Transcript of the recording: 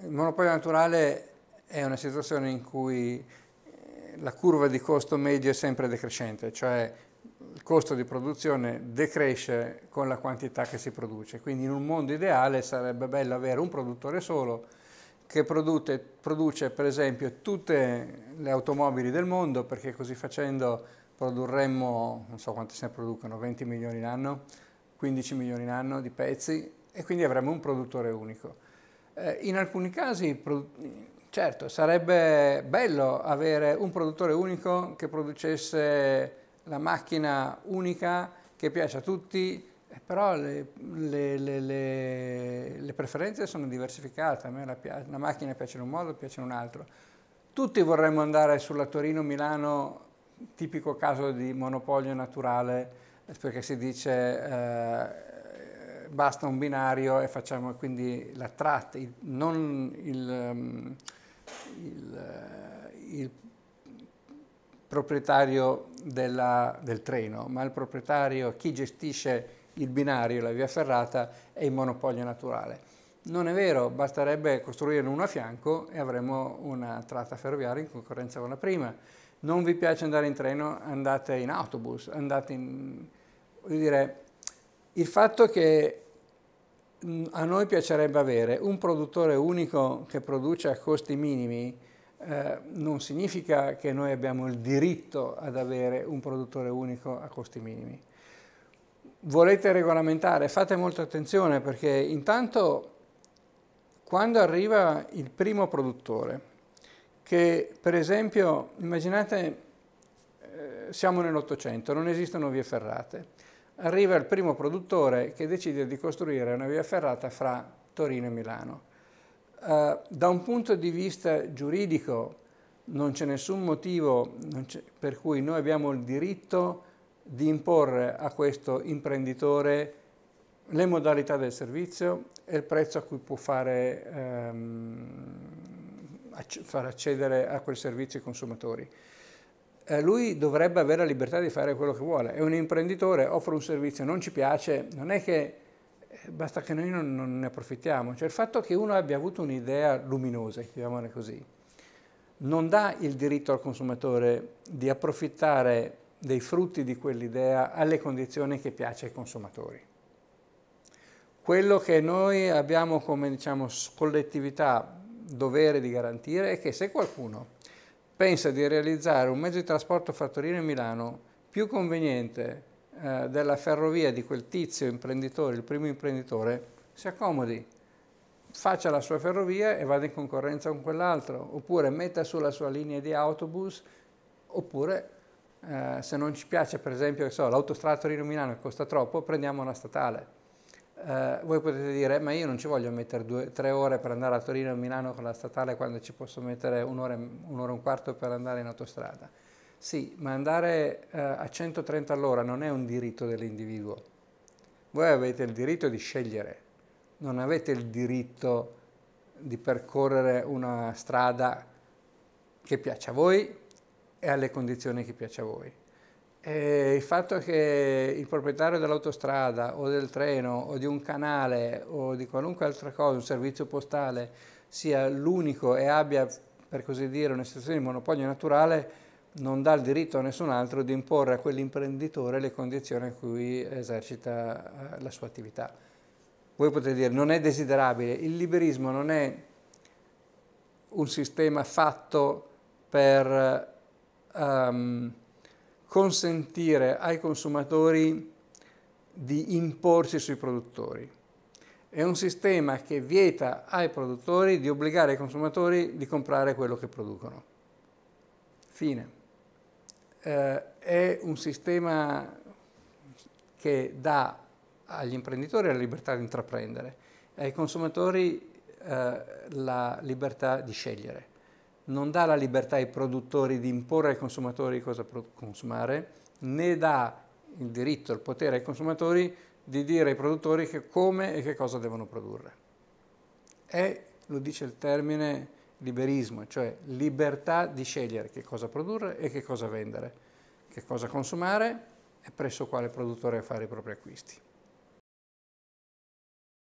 Il monopolio naturale è una situazione in cui eh, la curva di costo medio è sempre decrescente, cioè il costo di produzione decresce con la quantità che si produce. Quindi in un mondo ideale sarebbe bello avere un produttore solo che produce, produce per esempio tutte le automobili del mondo perché così facendo produrremmo, non so quanti se ne producono, 20 milioni l'anno, 15 milioni l'anno di pezzi e quindi avremmo un produttore unico. Eh, in alcuni casi, certo, sarebbe bello avere un produttore unico che producesse la macchina unica che piace a tutti, eh, però le, le, le, le, preferenze sono diversificate, a me la, la, macchina piace in un modo, piace in un altro. Tutti vorremmo andare sulla Torino-Milano, tipico caso di monopolio naturale, eh, perché si dice eh, basta un binario e facciamo quindi la tratta, il, non il, um, il, eh, il proprietario della, del treno, ma il proprietario, chi gestisce il binario, la via ferrata, è il monopolio naturale. Non è vero, basterebbe costruirne uno a fianco e avremo una tratta ferroviaria in concorrenza con la prima. Non vi piace andare in treno, andate in autobus, andate in... Voglio dire, il fatto che a noi piacerebbe avere un produttore unico che produce a costi minimi, eh, non significa che noi abbiamo il diritto ad avere un produttore unico a costi minimi. Volete regolamentare? Fate molta attenzione perché intanto quando arriva il primo produttore, che per esempio, immaginate, eh, siamo nell'Ottocento, non esistono vie ferrate, arriva il primo produttore che decide di costruire una via ferrata fra Torino e Milano. Eh, da un punto di vista giuridico non c'è nessun motivo per cui noi abbiamo il diritto di imporre a questo imprenditore le modalità del servizio e il prezzo a cui può fare, ehm, far accedere a quel servizio i consumatori. Eh, lui dovrebbe avere la libertà di fare quello che vuole. È un imprenditore, offre un servizio, non ci piace, non è che eh, basta che noi non, non ne approfittiamo. Cioè il fatto che uno abbia avuto un'idea luminosa, chiamiamola così, non dà il diritto al consumatore di approfittare dei frutti di quell'idea alle condizioni che piace ai consumatori. Quello che noi abbiamo come diciamo, collettività dovere di garantire è che se qualcuno pensa di realizzare un mezzo di trasporto fra Torino Milano più conveniente eh, della ferrovia di quel tizio imprenditore, il primo imprenditore, si accomodi, faccia la sua ferrovia e vada in concorrenza con quell'altro, oppure metta sulla sua linea di autobus, oppure eh, se non ci piace per esempio so, l'autostrada Torino-Milano che costa troppo, prendiamo una statale. Eh, voi potete dire, ma io non ci voglio mettere due, tre ore per andare a Torino o Milano con la statale quando ci posso mettere un'ora, un'ora e un quarto per andare in autostrada. Sì, ma andare eh, a 130 all'ora non è un diritto dell'individuo. Voi avete il diritto di scegliere, non avete il diritto di percorrere una strada che piaccia a voi e alle condizioni che piaccia a voi. Eh, il fatto che il proprietario dell'autostrada o del treno o di un canale o di qualunque altra cosa, un servizio postale, sia l'unico e abbia, per così dire, una situazione di monopolio naturale, non dà il diritto a nessun altro di imporre a quell'imprenditore le condizioni in cui esercita eh, la sua attività. Voi potete dire non è desiderabile, il liberismo non è un sistema fatto per... Um, consentire ai consumatori di imporsi sui produttori. È un sistema che vieta ai produttori di obbligare i consumatori di comprare quello che producono. Fine. Eh, è un sistema che dà agli imprenditori la libertà di intraprendere ai consumatori eh, la libertà di scegliere non dà la libertà ai produttori di imporre ai consumatori cosa consumare, né dà il diritto, il potere ai consumatori di dire ai produttori che come e che cosa devono produrre. È, lo dice il termine, liberismo, cioè libertà di scegliere che cosa produrre e che cosa vendere, che cosa consumare e presso quale produttore fare i propri acquisti.